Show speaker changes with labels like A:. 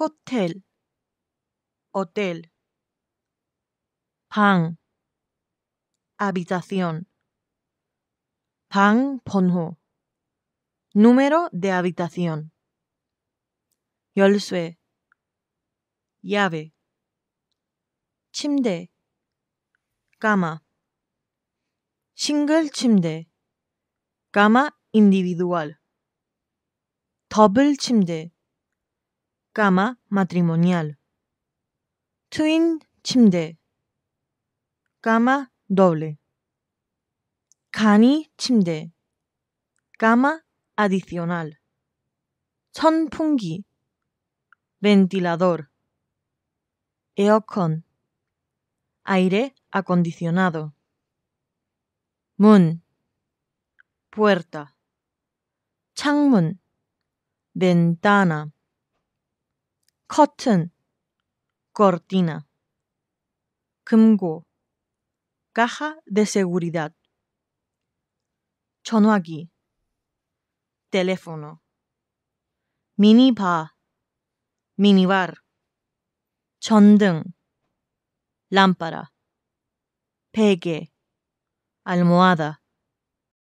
A: Hotel Hotel pan Habitación pan Ponho Número de Habitación Yolsue Llave Chimde Cama Single Chimde Cama Individual Toble Chimde cama matrimonial. Twin chimde. Cama doble. cani chimde. Cama adicional. 선풍기. Ventilador. Eocon. Aire acondicionado. Mun. Puerta. Changmun. Ventana. Cotton, cortina 금고 caja de seguridad 전화기
B: teléfono
A: minibar minibar 전등
C: lámpara pegue almohada